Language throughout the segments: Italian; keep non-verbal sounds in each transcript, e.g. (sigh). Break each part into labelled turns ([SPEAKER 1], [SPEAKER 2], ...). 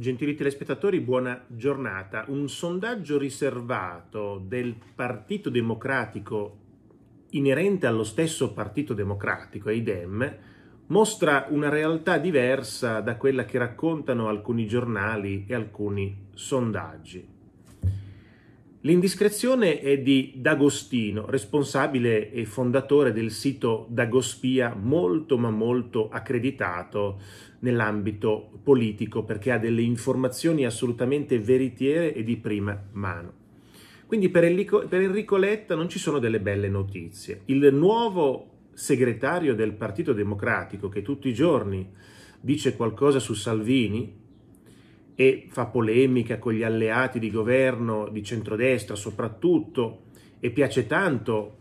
[SPEAKER 1] Gentili telespettatori, buona giornata. Un sondaggio riservato del Partito Democratico inerente allo stesso Partito Democratico, ai mostra una realtà diversa da quella che raccontano alcuni giornali e alcuni sondaggi. L'indiscrezione è di D'Agostino, responsabile e fondatore del sito Dagospia, molto ma molto accreditato nell'ambito politico perché ha delle informazioni assolutamente veritiere e di prima mano. Quindi per Enrico, per Enrico Letta non ci sono delle belle notizie. Il nuovo segretario del Partito Democratico che tutti i giorni dice qualcosa su Salvini, e fa polemica con gli alleati di governo di centrodestra soprattutto e piace tanto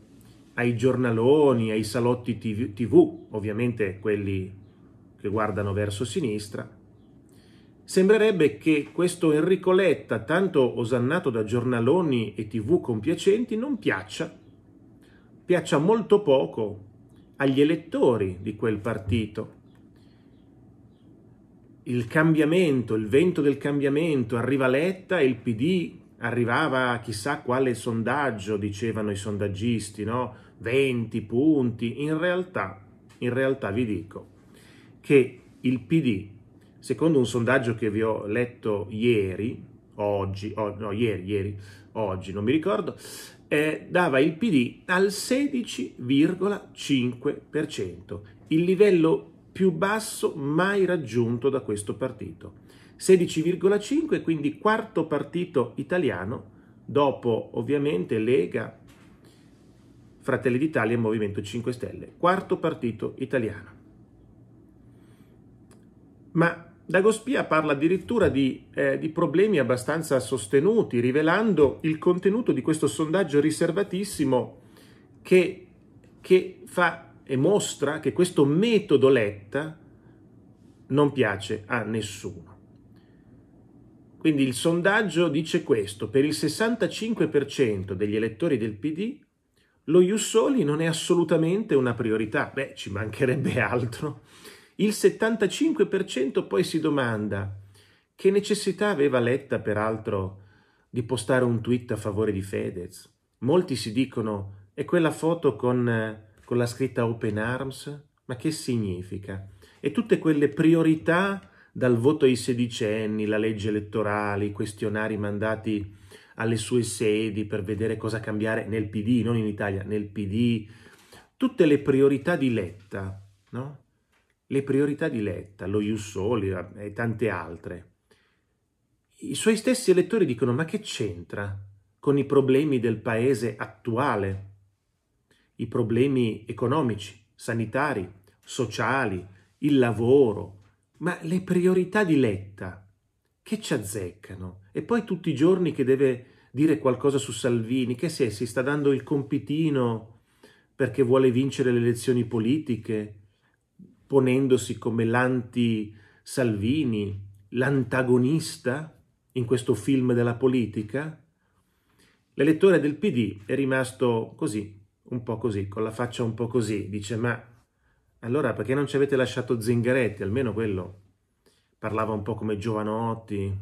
[SPEAKER 1] ai giornaloni, ai salotti TV, tv ovviamente quelli che guardano verso sinistra, sembrerebbe che questo Enrico Letta, tanto osannato da giornaloni e tv compiacenti, non piaccia, piaccia molto poco agli elettori di quel partito il cambiamento, il vento del cambiamento, arriva Letta e il PD arrivava chissà quale sondaggio, dicevano i sondaggisti, no? 20 punti. In realtà, in realtà vi dico che il PD, secondo un sondaggio che vi ho letto ieri, oggi, oh, no, ieri, ieri, oggi, non mi ricordo, eh, dava il PD al 16,5%, il livello più basso mai raggiunto da questo partito. 16,5 quindi quarto partito italiano dopo ovviamente Lega, Fratelli d'Italia e Movimento 5 Stelle, quarto partito italiano. Ma Dagospia parla addirittura di, eh, di problemi abbastanza sostenuti, rivelando il contenuto di questo sondaggio riservatissimo che, che fa e mostra che questo metodo letta non piace a nessuno. Quindi il sondaggio dice questo, per il 65% degli elettori del PD lo Jussoli non è assolutamente una priorità, beh ci mancherebbe altro. Il 75% poi si domanda che necessità aveva Letta peraltro di postare un tweet a favore di Fedez. Molti si dicono è quella foto con eh, con la scritta Open Arms? Ma che significa? E tutte quelle priorità dal voto ai sedicenni, la legge elettorale, i questionari mandati alle sue sedi per vedere cosa cambiare nel PD, non in Italia, nel PD, tutte le priorità di Letta, no? Le priorità di Letta, lo Jussoli e tante altre. I suoi stessi elettori dicono ma che c'entra con i problemi del paese attuale? i problemi economici, sanitari, sociali, il lavoro, ma le priorità di Letta che ci azzeccano. E poi tutti i giorni che deve dire qualcosa su Salvini, che se si sta dando il compitino perché vuole vincere le elezioni politiche, ponendosi come l'anti-Salvini, l'antagonista in questo film della politica? L'elettore del PD è rimasto così, un po' così, con la faccia un po' così, dice ma allora perché non ci avete lasciato Zingaretti, almeno quello parlava un po' come Giovanotti,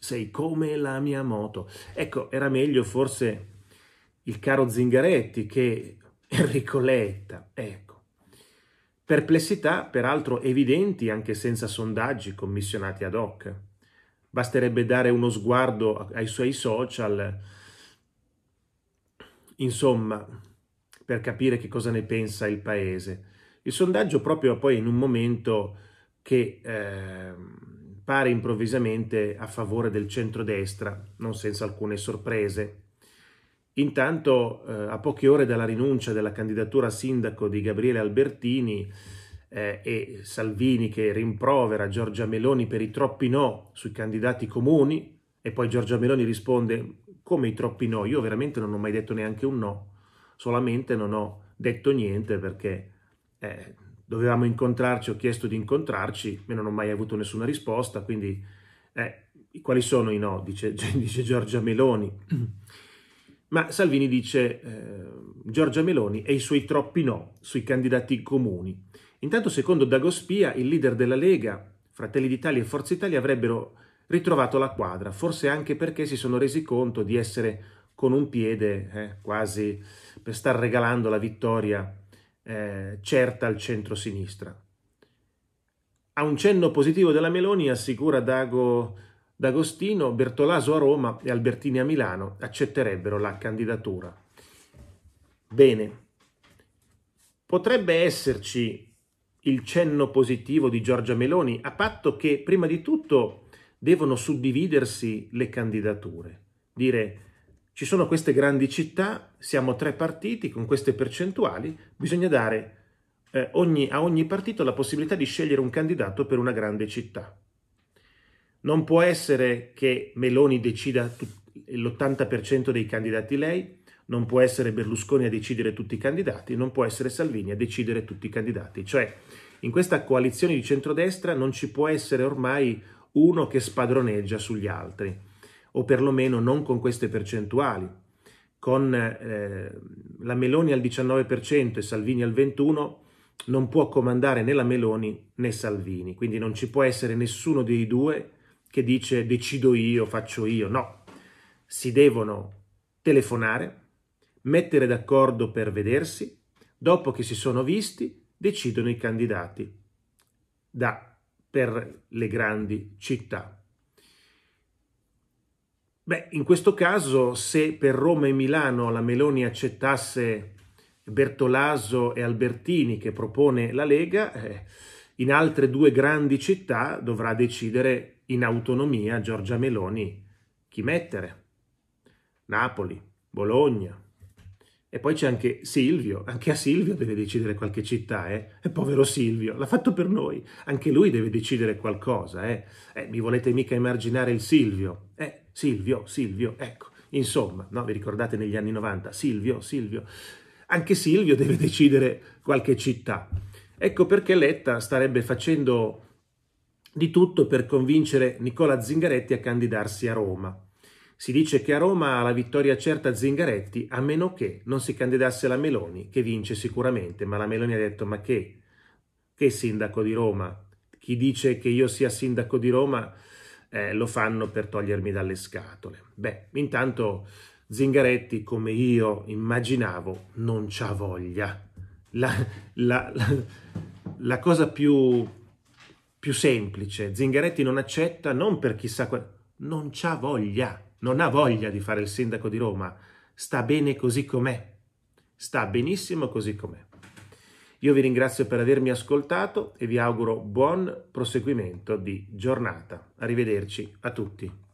[SPEAKER 1] sei come la mia moto. Ecco, era meglio forse il caro Zingaretti che (laughs) Enrico Letta, ecco. Perplessità, peraltro, evidenti anche senza sondaggi commissionati ad hoc. Basterebbe dare uno sguardo ai suoi social. Insomma, per capire che cosa ne pensa il paese. Il sondaggio proprio poi in un momento che eh, pare improvvisamente a favore del centrodestra, non senza alcune sorprese. Intanto, eh, a poche ore dalla rinuncia della candidatura a sindaco di Gabriele Albertini eh, e Salvini che rimprovera Giorgia Meloni per i troppi no sui candidati comuni, e poi Giorgia Meloni risponde come i troppi no, io veramente non ho mai detto neanche un no solamente non ho detto niente perché eh, dovevamo incontrarci, ho chiesto di incontrarci e non ho mai avuto nessuna risposta, quindi eh, quali sono i no, dice, (laughs) dice Giorgia Meloni. (clears throat) Ma Salvini dice eh, Giorgia Meloni e i suoi troppi no sui candidati comuni. Intanto, secondo Dagospia, il leader della Lega, Fratelli d'Italia e Forza Italia avrebbero ritrovato la quadra, forse anche perché si sono resi conto di essere con un piede, eh, quasi per star regalando la vittoria eh, certa al centro-sinistra. A un cenno positivo della Meloni, assicura Dago D'Agostino, Bertolaso a Roma e Albertini a Milano accetterebbero la candidatura. Bene, potrebbe esserci il cenno positivo di Giorgia Meloni, a patto che prima di tutto devono suddividersi le candidature. Dire ci sono queste grandi città, siamo tre partiti con queste percentuali, bisogna dare eh, ogni, a ogni partito la possibilità di scegliere un candidato per una grande città. Non può essere che Meloni decida l'80% dei candidati lei, non può essere Berlusconi a decidere tutti i candidati, non può essere Salvini a decidere tutti i candidati. Cioè, in questa coalizione di centrodestra non ci può essere ormai uno che spadroneggia sugli altri o perlomeno non con queste percentuali. Con eh, la Meloni al 19% e Salvini al 21% non può comandare né la Meloni né Salvini, quindi non ci può essere nessuno dei due che dice decido io, faccio io, no. Si devono telefonare, mettere d'accordo per vedersi, dopo che si sono visti decidono i candidati da, per le grandi città. Beh, in questo caso se per Roma e Milano la Meloni accettasse Bertolaso e Albertini che propone la Lega, eh, in altre due grandi città dovrà decidere in autonomia Giorgia Meloni chi mettere. Napoli, Bologna. E poi c'è anche Silvio, anche a Silvio deve decidere qualche città, eh? E povero Silvio, l'ha fatto per noi, anche lui deve decidere qualcosa, eh? eh mi volete mica emarginare il Silvio? Eh, Silvio, Silvio, ecco, insomma, no? vi ricordate negli anni 90, Silvio, Silvio, anche Silvio deve decidere qualche città. Ecco perché Letta starebbe facendo di tutto per convincere Nicola Zingaretti a candidarsi a Roma. Si dice che a Roma ha la vittoria certa Zingaretti, a meno che non si candidasse la Meloni, che vince sicuramente, ma la Meloni ha detto ma che? Che sindaco di Roma? Chi dice che io sia sindaco di Roma eh, lo fanno per togliermi dalle scatole. Beh, intanto Zingaretti, come io immaginavo, non c'ha voglia. La, la, la, la cosa più, più, semplice, Zingaretti non accetta, non per chissà quale... Non c'ha voglia, non ha voglia di fare il sindaco di Roma, sta bene così com'è, sta benissimo così com'è. Io vi ringrazio per avermi ascoltato e vi auguro buon proseguimento di giornata. Arrivederci a tutti.